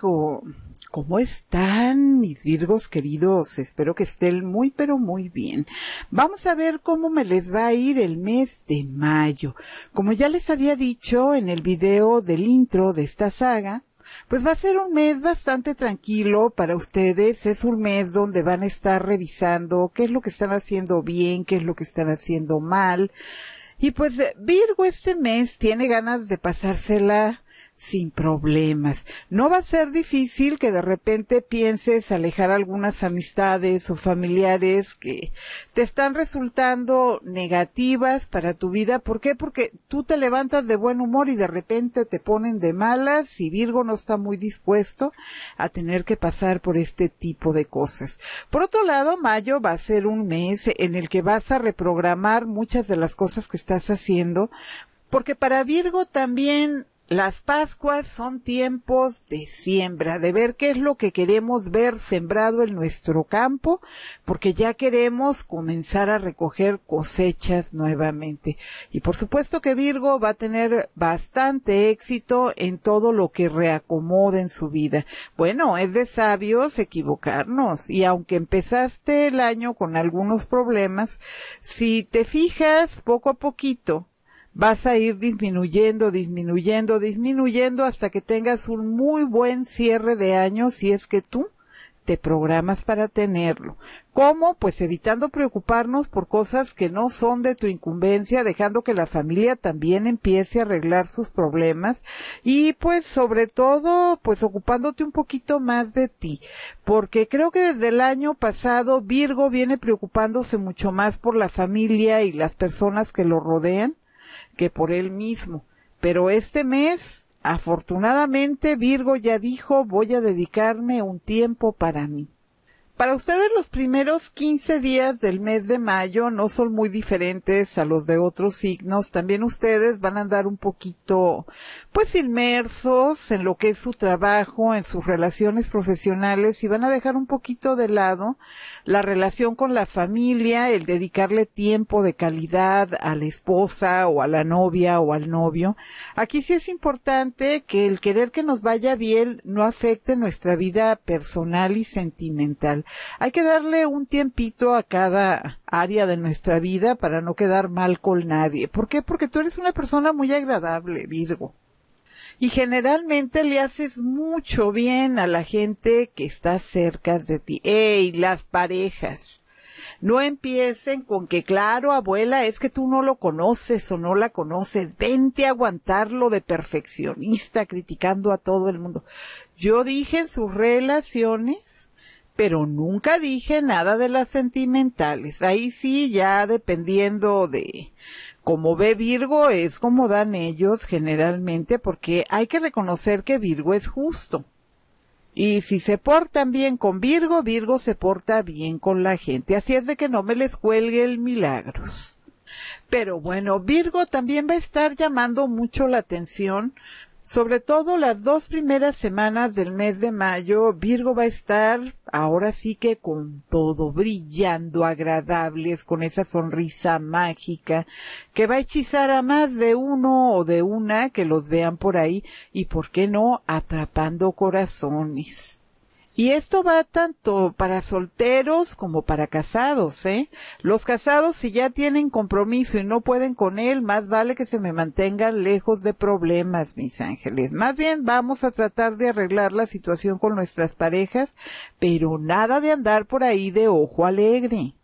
¿cómo están mis Virgos queridos? Espero que estén muy pero muy bien. Vamos a ver cómo me les va a ir el mes de mayo. Como ya les había dicho en el video del intro de esta saga, pues va a ser un mes bastante tranquilo para ustedes. Es un mes donde van a estar revisando qué es lo que están haciendo bien, qué es lo que están haciendo mal. Y pues Virgo este mes tiene ganas de pasársela sin problemas. No va a ser difícil que de repente pienses alejar algunas amistades o familiares que te están resultando negativas para tu vida. ¿Por qué? Porque tú te levantas de buen humor y de repente te ponen de malas y Virgo no está muy dispuesto a tener que pasar por este tipo de cosas. Por otro lado, mayo va a ser un mes en el que vas a reprogramar muchas de las cosas que estás haciendo porque para Virgo también las Pascuas son tiempos de siembra, de ver qué es lo que queremos ver sembrado en nuestro campo, porque ya queremos comenzar a recoger cosechas nuevamente. Y por supuesto que Virgo va a tener bastante éxito en todo lo que reacomode en su vida. Bueno, es de sabios equivocarnos y aunque empezaste el año con algunos problemas, si te fijas poco a poquito, vas a ir disminuyendo, disminuyendo, disminuyendo hasta que tengas un muy buen cierre de año si es que tú te programas para tenerlo. ¿Cómo? Pues evitando preocuparnos por cosas que no son de tu incumbencia, dejando que la familia también empiece a arreglar sus problemas y pues sobre todo pues ocupándote un poquito más de ti, porque creo que desde el año pasado Virgo viene preocupándose mucho más por la familia y las personas que lo rodean que por él mismo. Pero este mes, afortunadamente, Virgo ya dijo, voy a dedicarme un tiempo para mí. Para ustedes los primeros 15 días del mes de mayo no son muy diferentes a los de otros signos. También ustedes van a andar un poquito, pues, inmersos en lo que es su trabajo, en sus relaciones profesionales y van a dejar un poquito de lado la relación con la familia, el dedicarle tiempo de calidad a la esposa o a la novia o al novio. Aquí sí es importante que el querer que nos vaya bien no afecte nuestra vida personal y sentimental. Hay que darle un tiempito a cada área de nuestra vida para no quedar mal con nadie. ¿Por qué? Porque tú eres una persona muy agradable, Virgo. Y generalmente le haces mucho bien a la gente que está cerca de ti. ¡Ey, las parejas! No empiecen con que, claro, abuela, es que tú no lo conoces o no la conoces. Vente a aguantarlo de perfeccionista, criticando a todo el mundo. Yo dije en sus relaciones pero nunca dije nada de las sentimentales. Ahí sí, ya dependiendo de cómo ve Virgo, es como dan ellos generalmente, porque hay que reconocer que Virgo es justo. Y si se portan bien con Virgo, Virgo se porta bien con la gente. Así es de que no me les cuelgue el milagros. Pero bueno, Virgo también va a estar llamando mucho la atención sobre todo las dos primeras semanas del mes de mayo, Virgo va a estar ahora sí que con todo, brillando, agradables, con esa sonrisa mágica que va a hechizar a más de uno o de una que los vean por ahí y, ¿por qué no?, atrapando corazones. Y esto va tanto para solteros como para casados, ¿eh? Los casados si ya tienen compromiso y no pueden con él, más vale que se me mantengan lejos de problemas, mis ángeles. Más bien vamos a tratar de arreglar la situación con nuestras parejas, pero nada de andar por ahí de ojo alegre.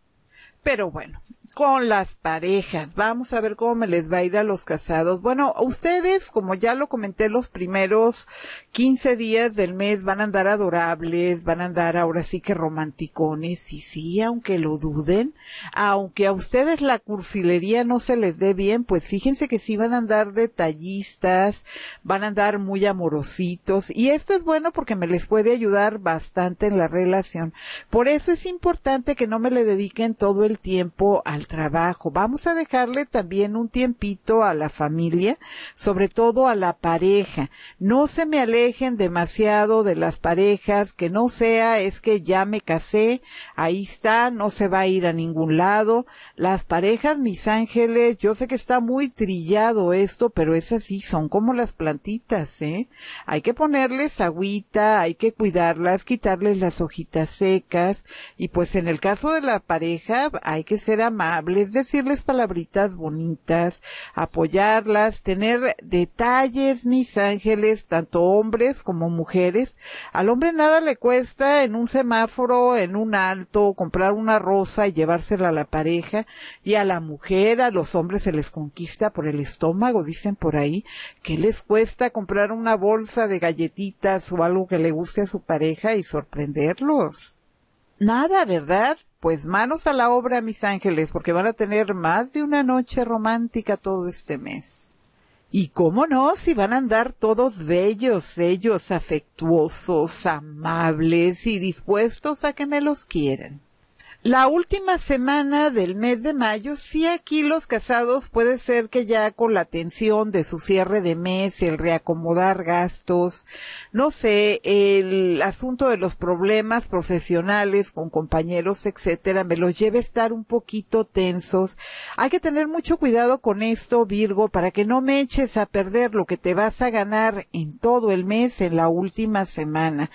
Pero bueno, con las parejas. Vamos a ver cómo me les va a ir a los casados. Bueno, ustedes, como ya lo comenté, los primeros 15 días del mes van a andar adorables, van a andar ahora sí que romanticones, y sí, aunque lo duden, aunque a ustedes la cursilería no se les dé bien, pues fíjense que sí van a andar detallistas, van a andar muy amorositos, y esto es bueno porque me les puede ayudar bastante en la relación. Por eso es importante que no me le dediquen todo el tiempo al trabajo. Vamos a dejarle también un tiempito a la familia, sobre todo a la pareja. No se me alejen demasiado de las parejas, que no sea es que ya me casé, ahí está, no se va a ir a ningún lado. Las parejas, mis ángeles, yo sé que está muy trillado esto, pero es así, son como las plantitas, ¿eh? Hay que ponerles agüita, hay que cuidarlas, quitarles las hojitas secas, y pues en el caso de la pareja hay que ser amable decirles palabritas bonitas, apoyarlas, tener detalles, mis ángeles, tanto hombres como mujeres. Al hombre nada le cuesta en un semáforo, en un alto, comprar una rosa y llevársela a la pareja. Y a la mujer, a los hombres se les conquista por el estómago, dicen por ahí. que les cuesta comprar una bolsa de galletitas o algo que le guste a su pareja y sorprenderlos? Nada, ¿verdad? pues manos a la obra, mis ángeles, porque van a tener más de una noche romántica todo este mes. Y cómo no, si van a andar todos bellos, ellos afectuosos, amables y dispuestos a que me los quieran. La última semana del mes de mayo, sí aquí los casados puede ser que ya con la tensión de su cierre de mes, el reacomodar gastos, no sé, el asunto de los problemas profesionales con compañeros, etcétera, me los lleve a estar un poquito tensos. Hay que tener mucho cuidado con esto, Virgo, para que no me eches a perder lo que te vas a ganar en todo el mes en la última semana.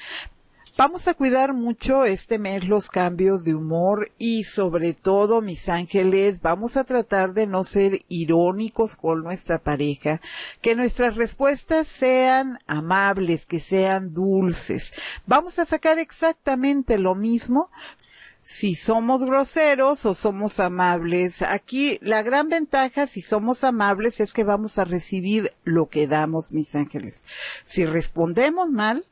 Vamos a cuidar mucho este mes los cambios de humor y sobre todo, mis ángeles, vamos a tratar de no ser irónicos con nuestra pareja, que nuestras respuestas sean amables, que sean dulces. Vamos a sacar exactamente lo mismo si somos groseros o somos amables. Aquí la gran ventaja si somos amables es que vamos a recibir lo que damos, mis ángeles. Si respondemos mal,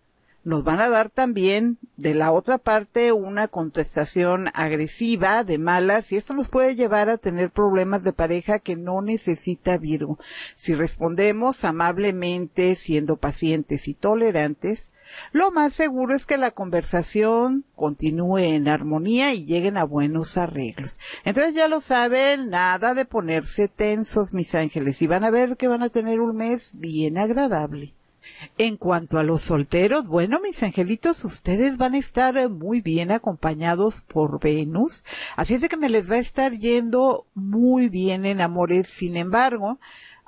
nos van a dar también de la otra parte una contestación agresiva, de malas, y esto nos puede llevar a tener problemas de pareja que no necesita Virgo. Si respondemos amablemente, siendo pacientes y tolerantes, lo más seguro es que la conversación continúe en armonía y lleguen a buenos arreglos. Entonces ya lo saben, nada de ponerse tensos, mis ángeles, y van a ver que van a tener un mes bien agradable. En cuanto a los solteros, bueno, mis angelitos, ustedes van a estar eh, muy bien acompañados por Venus, así es de que me les va a estar yendo muy bien en amores. Sin embargo,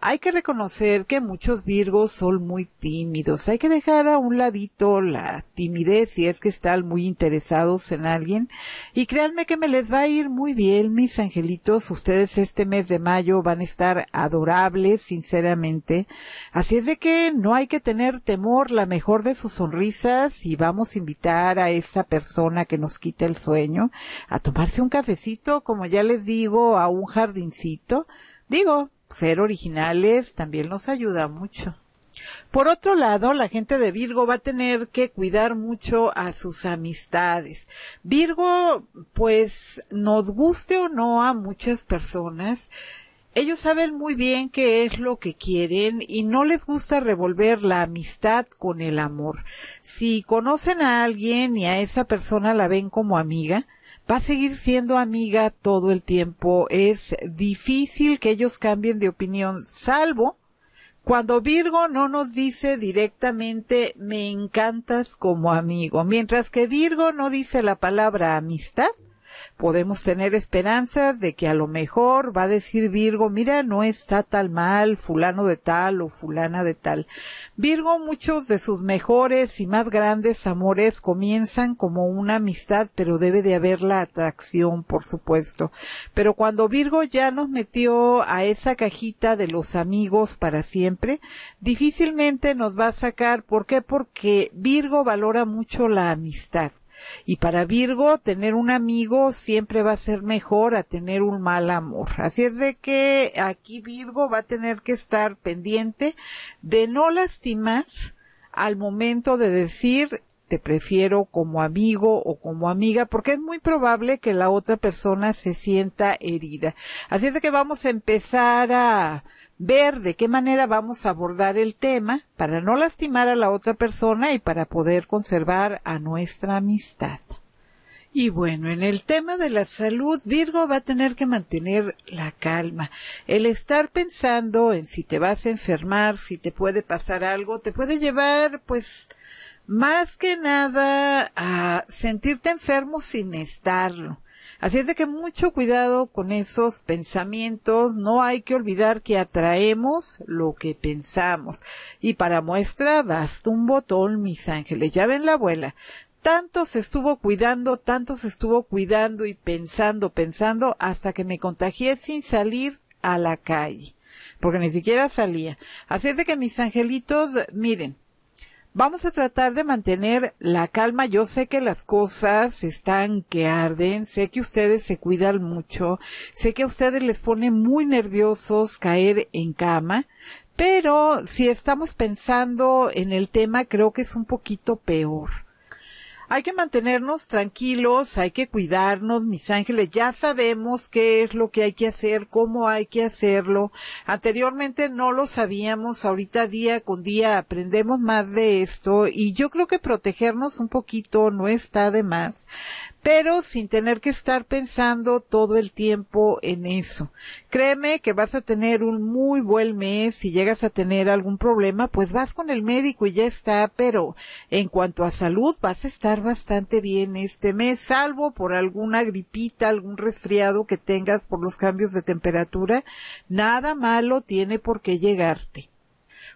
hay que reconocer que muchos virgos son muy tímidos. Hay que dejar a un ladito la timidez si es que están muy interesados en alguien. Y créanme que me les va a ir muy bien, mis angelitos. Ustedes este mes de mayo van a estar adorables, sinceramente. Así es de que no hay que tener temor, la mejor de sus sonrisas y vamos a invitar a esa persona que nos quita el sueño a tomarse un cafecito, como ya les digo, a un jardincito. Digo, ser originales también nos ayuda mucho. Por otro lado, la gente de Virgo va a tener que cuidar mucho a sus amistades. Virgo, pues, nos guste o no a muchas personas, ellos saben muy bien qué es lo que quieren y no les gusta revolver la amistad con el amor. Si conocen a alguien y a esa persona la ven como amiga, va a seguir siendo amiga todo el tiempo. Es difícil que ellos cambien de opinión, salvo cuando Virgo no nos dice directamente me encantas como amigo. Mientras que Virgo no dice la palabra amistad, Podemos tener esperanzas de que a lo mejor va a decir Virgo, mira, no está tal mal fulano de tal o fulana de tal. Virgo, muchos de sus mejores y más grandes amores comienzan como una amistad, pero debe de haber la atracción, por supuesto. Pero cuando Virgo ya nos metió a esa cajita de los amigos para siempre, difícilmente nos va a sacar. ¿Por qué? Porque Virgo valora mucho la amistad. Y para Virgo, tener un amigo siempre va a ser mejor a tener un mal amor. Así es de que aquí Virgo va a tener que estar pendiente de no lastimar al momento de decir te prefiero como amigo o como amiga, porque es muy probable que la otra persona se sienta herida. Así es de que vamos a empezar a ver de qué manera vamos a abordar el tema para no lastimar a la otra persona y para poder conservar a nuestra amistad. Y bueno, en el tema de la salud, Virgo va a tener que mantener la calma. El estar pensando en si te vas a enfermar, si te puede pasar algo, te puede llevar, pues, más que nada a sentirte enfermo sin estarlo. Así es de que mucho cuidado con esos pensamientos. No hay que olvidar que atraemos lo que pensamos. Y para muestra, basta un botón, mis ángeles. Ya ven la abuela tanto se estuvo cuidando, tanto se estuvo cuidando y pensando, pensando, hasta que me contagié sin salir a la calle, porque ni siquiera salía. Así es de que mis angelitos, miren, Vamos a tratar de mantener la calma. Yo sé que las cosas están que arden, sé que ustedes se cuidan mucho, sé que a ustedes les pone muy nerviosos caer en cama, pero si estamos pensando en el tema creo que es un poquito peor hay que mantenernos tranquilos, hay que cuidarnos, mis ángeles, ya sabemos qué es lo que hay que hacer, cómo hay que hacerlo. Anteriormente no lo sabíamos, ahorita día con día aprendemos más de esto y yo creo que protegernos un poquito no está de más pero sin tener que estar pensando todo el tiempo en eso. Créeme que vas a tener un muy buen mes. Si llegas a tener algún problema, pues vas con el médico y ya está, pero en cuanto a salud vas a estar bastante bien este mes, salvo por alguna gripita, algún resfriado que tengas por los cambios de temperatura. Nada malo tiene por qué llegarte.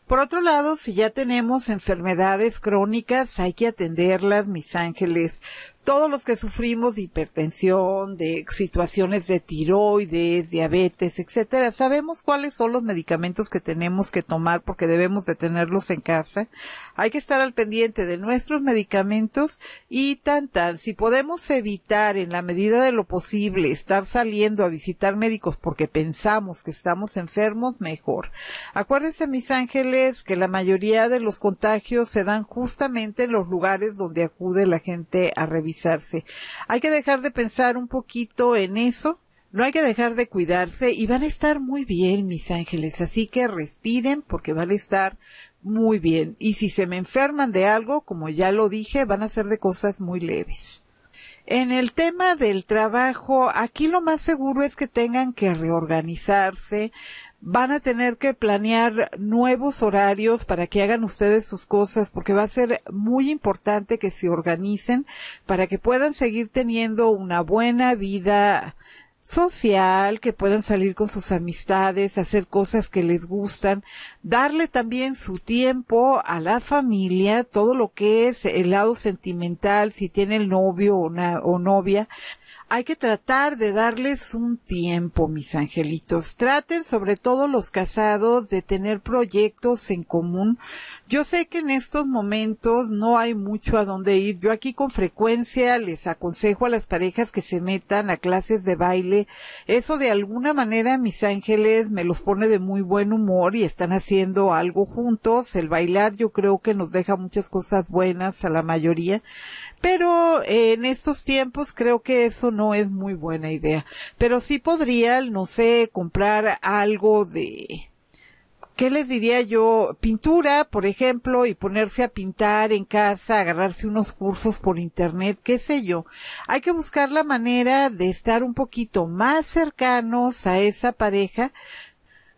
Por otro lado, si ya tenemos enfermedades crónicas, hay que atenderlas, mis ángeles todos los que sufrimos de hipertensión, de situaciones de tiroides, diabetes, etcétera, sabemos cuáles son los medicamentos que tenemos que tomar porque debemos de tenerlos en casa. Hay que estar al pendiente de nuestros medicamentos y tan si podemos evitar en la medida de lo posible estar saliendo a visitar médicos porque pensamos que estamos enfermos, mejor. Acuérdense, mis ángeles, que la mayoría de los contagios se dan justamente en los lugares donde acude la gente a revisar hay que dejar de pensar un poquito en eso. No hay que dejar de cuidarse y van a estar muy bien, mis ángeles. Así que respiren porque van a estar muy bien. Y si se me enferman de algo, como ya lo dije, van a ser de cosas muy leves. En el tema del trabajo, aquí lo más seguro es que tengan que reorganizarse, van a tener que planear nuevos horarios para que hagan ustedes sus cosas, porque va a ser muy importante que se organicen para que puedan seguir teniendo una buena vida social, que puedan salir con sus amistades, hacer cosas que les gustan, darle también su tiempo a la familia, todo lo que es el lado sentimental, si tiene el novio o, o novia, hay que tratar de darles un tiempo, mis angelitos. Traten, sobre todo los casados, de tener proyectos en común. Yo sé que en estos momentos no hay mucho a dónde ir. Yo aquí con frecuencia les aconsejo a las parejas que se metan a clases de baile. Eso de alguna manera, mis ángeles, me los pone de muy buen humor y están haciendo algo juntos. El bailar yo creo que nos deja muchas cosas buenas a la mayoría. Pero eh, en estos tiempos creo que eso no es muy buena idea. Pero sí podría, no sé, comprar algo de, ¿qué les diría yo? Pintura, por ejemplo, y ponerse a pintar en casa, agarrarse unos cursos por internet, qué sé yo. Hay que buscar la manera de estar un poquito más cercanos a esa pareja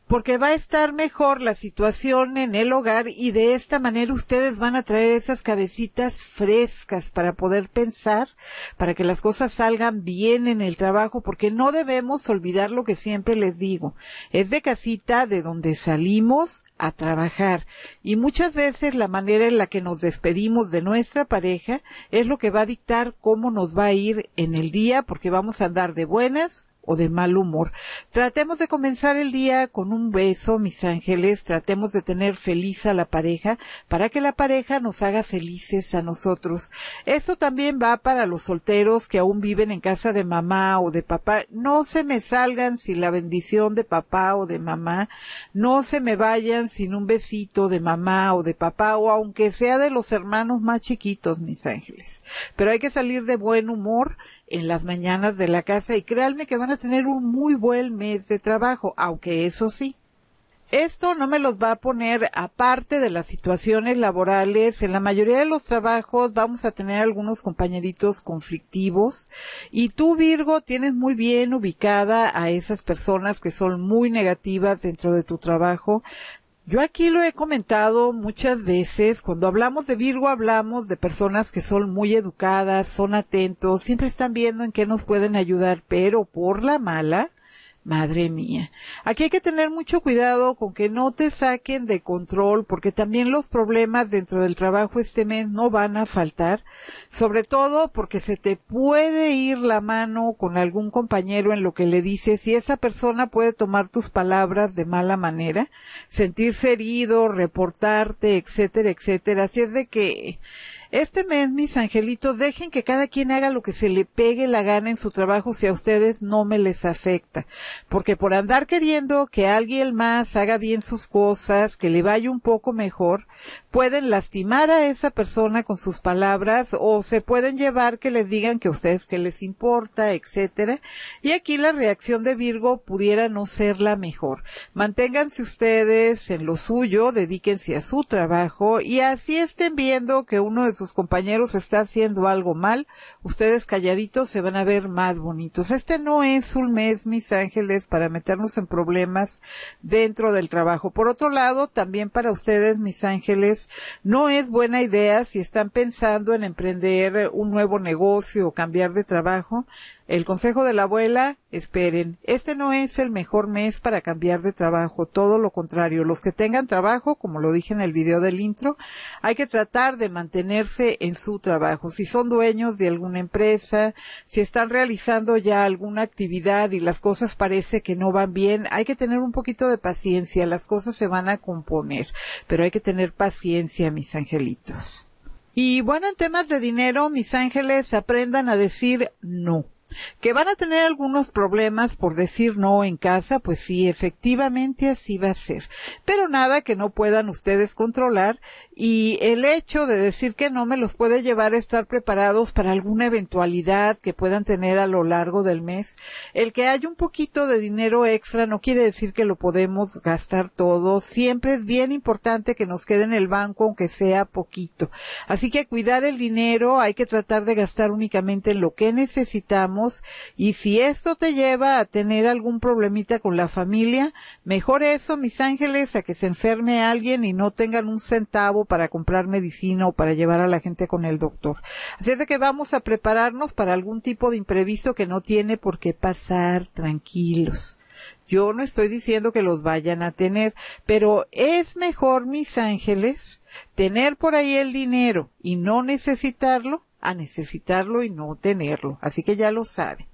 porque va a estar mejor la situación en el hogar y de esta manera ustedes van a traer esas cabecitas frescas para poder pensar, para que las cosas salgan bien en el trabajo, porque no debemos olvidar lo que siempre les digo, es de casita de donde salimos a trabajar y muchas veces la manera en la que nos despedimos de nuestra pareja es lo que va a dictar cómo nos va a ir en el día, porque vamos a andar de buenas o de mal humor. Tratemos de comenzar el día con un beso, mis ángeles, tratemos de tener feliz a la pareja para que la pareja nos haga felices a nosotros. Esto también va para los solteros que aún viven en casa de mamá o de papá. No se me salgan sin la bendición de papá o de mamá, no se me vayan sin un besito de mamá o de papá o aunque sea de los hermanos más chiquitos, mis ángeles. Pero hay que salir de buen humor en las mañanas de la casa y créanme que van a tener un muy buen mes de trabajo, aunque eso sí. Esto no me los va a poner aparte de las situaciones laborales. En la mayoría de los trabajos vamos a tener algunos compañeritos conflictivos y tú Virgo tienes muy bien ubicada a esas personas que son muy negativas dentro de tu trabajo yo aquí lo he comentado muchas veces, cuando hablamos de Virgo hablamos de personas que son muy educadas, son atentos, siempre están viendo en qué nos pueden ayudar, pero por la mala, Madre mía. Aquí hay que tener mucho cuidado con que no te saquen de control porque también los problemas dentro del trabajo este mes no van a faltar, sobre todo porque se te puede ir la mano con algún compañero en lo que le dices y esa persona puede tomar tus palabras de mala manera, sentirse herido, reportarte, etcétera, etcétera. Así es de que este mes, mis angelitos, dejen que cada quien haga lo que se le pegue la gana en su trabajo si a ustedes no me les afecta. Porque por andar queriendo que alguien más haga bien sus cosas, que le vaya un poco mejor, pueden lastimar a esa persona con sus palabras o se pueden llevar que les digan que a ustedes que les importa, etcétera. Y aquí la reacción de Virgo pudiera no ser la mejor. Manténganse ustedes en lo suyo, dedíquense a su trabajo y así estén viendo que uno de sus compañeros está haciendo algo mal, ustedes calladitos se van a ver más bonitos. Este no es un mes, mis ángeles, para meternos en problemas dentro del trabajo. Por otro lado, también para ustedes, mis ángeles, no es buena idea si están pensando en emprender un nuevo negocio o cambiar de trabajo, el consejo de la abuela, esperen, este no es el mejor mes para cambiar de trabajo, todo lo contrario, los que tengan trabajo, como lo dije en el video del intro, hay que tratar de mantenerse en su trabajo. Si son dueños de alguna empresa, si están realizando ya alguna actividad y las cosas parece que no van bien, hay que tener un poquito de paciencia, las cosas se van a componer, pero hay que tener paciencia, mis angelitos. Y bueno, en temas de dinero, mis ángeles, aprendan a decir no que van a tener algunos problemas por decir no en casa, pues sí, efectivamente así va a ser. Pero nada que no puedan ustedes controlar y el hecho de decir que no me los puede llevar a estar preparados para alguna eventualidad que puedan tener a lo largo del mes. El que haya un poquito de dinero extra no quiere decir que lo podemos gastar todo. Siempre es bien importante que nos quede en el banco aunque sea poquito. Así que cuidar el dinero, hay que tratar de gastar únicamente lo que necesitamos y si esto te lleva a tener algún problemita con la familia, mejor eso, mis ángeles, a que se enferme alguien y no tengan un centavo para comprar medicina o para llevar a la gente con el doctor. Así es de que vamos a prepararnos para algún tipo de imprevisto que no tiene por qué pasar tranquilos. Yo no estoy diciendo que los vayan a tener, pero es mejor, mis ángeles, tener por ahí el dinero y no necesitarlo a necesitarlo y no tenerlo. Así que ya lo sabe.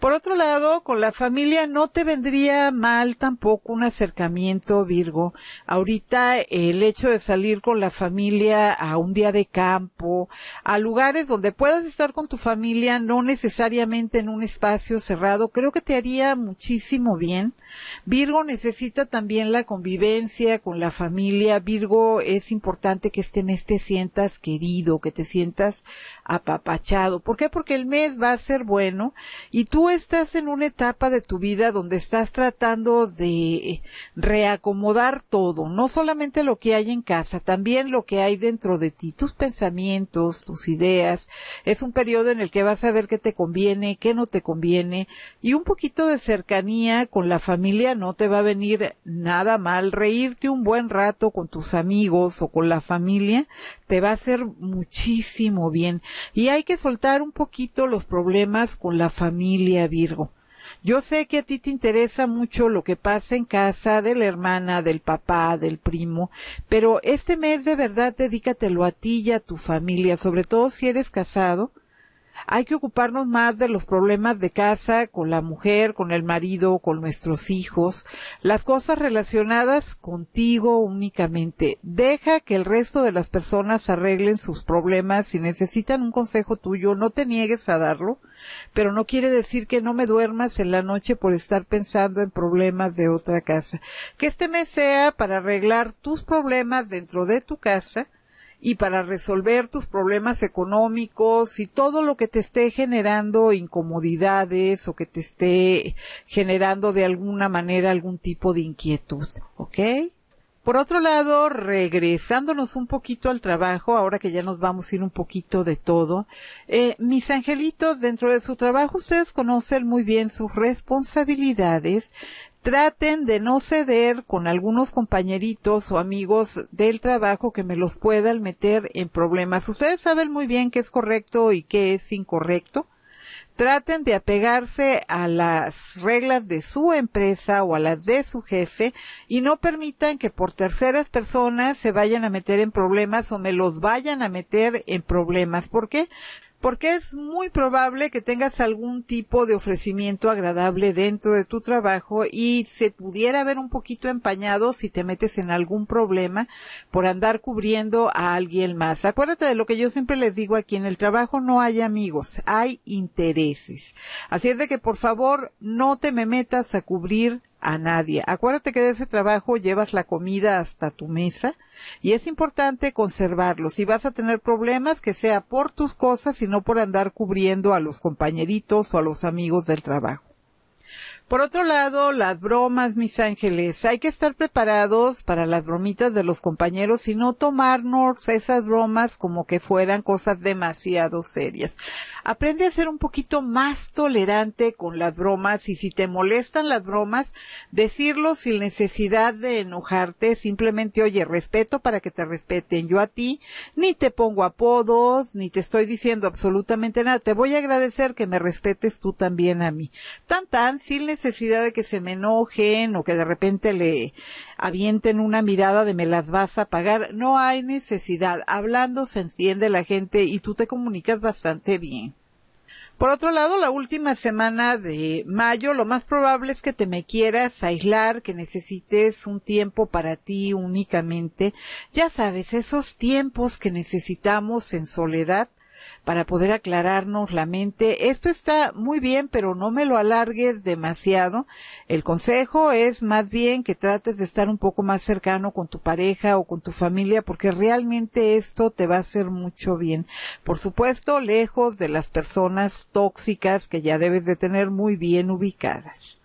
Por otro lado, con la familia no te vendría mal tampoco un acercamiento, Virgo. Ahorita el hecho de salir con la familia a un día de campo, a lugares donde puedas estar con tu familia, no necesariamente en un espacio cerrado, creo que te haría muchísimo bien. Virgo necesita también la convivencia con la familia. Virgo es importante que este mes te sientas querido, que te sientas apapachado. ¿Por qué? Porque el mes va a ser bueno y tú estás en una etapa de tu vida donde estás tratando de reacomodar todo, no solamente lo que hay en casa, también lo que hay dentro de ti, tus pensamientos, tus ideas. Es un periodo en el que vas a ver qué te conviene, qué no te conviene y un poquito de cercanía con la familia no te va a venir nada mal. Reírte un buen rato con tus amigos o con la familia te va a hacer muchísimo bien y hay que soltar un poquito los problemas con la familia Virgo. Yo sé que a ti te interesa mucho lo que pasa en casa de la hermana, del papá, del primo, pero este mes de verdad dedícatelo a ti y a tu familia, sobre todo si eres casado, hay que ocuparnos más de los problemas de casa, con la mujer, con el marido, con nuestros hijos, las cosas relacionadas contigo únicamente. Deja que el resto de las personas arreglen sus problemas. Si necesitan un consejo tuyo, no te niegues a darlo, pero no quiere decir que no me duermas en la noche por estar pensando en problemas de otra casa. Que este mes sea para arreglar tus problemas dentro de tu casa, y para resolver tus problemas económicos y todo lo que te esté generando incomodidades o que te esté generando de alguna manera algún tipo de inquietud, ¿ok? Por otro lado, regresándonos un poquito al trabajo, ahora que ya nos vamos a ir un poquito de todo, eh, mis angelitos, dentro de su trabajo ustedes conocen muy bien sus responsabilidades, traten de no ceder con algunos compañeritos o amigos del trabajo que me los puedan meter en problemas. Ustedes saben muy bien qué es correcto y qué es incorrecto. Traten de apegarse a las reglas de su empresa o a las de su jefe y no permitan que por terceras personas se vayan a meter en problemas o me los vayan a meter en problemas. ¿Por qué? porque es muy probable que tengas algún tipo de ofrecimiento agradable dentro de tu trabajo y se pudiera ver un poquito empañado si te metes en algún problema por andar cubriendo a alguien más. Acuérdate de lo que yo siempre les digo aquí, en el trabajo no hay amigos, hay intereses. Así es de que por favor no te me metas a cubrir a nadie. Acuérdate que de ese trabajo llevas la comida hasta tu mesa y es importante conservarlo. Si vas a tener problemas, que sea por tus cosas y no por andar cubriendo a los compañeritos o a los amigos del trabajo. Por otro lado, las bromas, mis ángeles. Hay que estar preparados para las bromitas de los compañeros y no tomarnos esas bromas como que fueran cosas demasiado serias. Aprende a ser un poquito más tolerante con las bromas y si te molestan las bromas, decirlo sin necesidad de enojarte. Simplemente, oye, respeto para que te respeten. Yo a ti ni te pongo apodos, ni te estoy diciendo absolutamente nada. Te voy a agradecer que me respetes tú también a mí. Tan tan, necesidad de que se me enojen o que de repente le avienten una mirada de me las vas a pagar. No hay necesidad. Hablando se entiende la gente y tú te comunicas bastante bien. Por otro lado, la última semana de mayo, lo más probable es que te me quieras aislar, que necesites un tiempo para ti únicamente. Ya sabes, esos tiempos que necesitamos en soledad para poder aclararnos la mente. Esto está muy bien, pero no me lo alargues demasiado. El consejo es más bien que trates de estar un poco más cercano con tu pareja o con tu familia, porque realmente esto te va a hacer mucho bien. Por supuesto, lejos de las personas tóxicas que ya debes de tener muy bien ubicadas.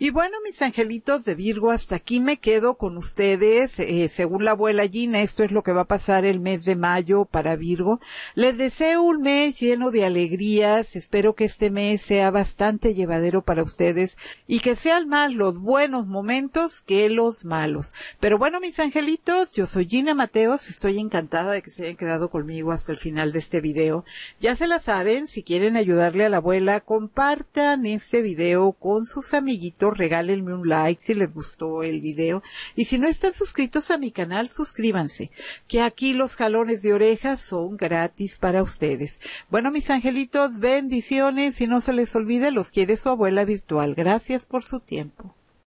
Y bueno, mis angelitos de Virgo, hasta aquí me quedo con ustedes. Eh, según la abuela Gina, esto es lo que va a pasar el mes de mayo para Virgo. Les deseo un mes lleno de alegrías. Espero que este mes sea bastante llevadero para ustedes y que sean más los buenos momentos que los malos. Pero bueno, mis angelitos, yo soy Gina Mateos. Estoy encantada de que se hayan quedado conmigo hasta el final de este video. Ya se la saben, si quieren ayudarle a la abuela, compartan este video con sus amiguitos regálenme un like si les gustó el video. Y si no están suscritos a mi canal, suscríbanse, que aquí los jalones de orejas son gratis para ustedes. Bueno, mis angelitos, bendiciones y no se les olvide, los quiere su abuela virtual. Gracias por su tiempo.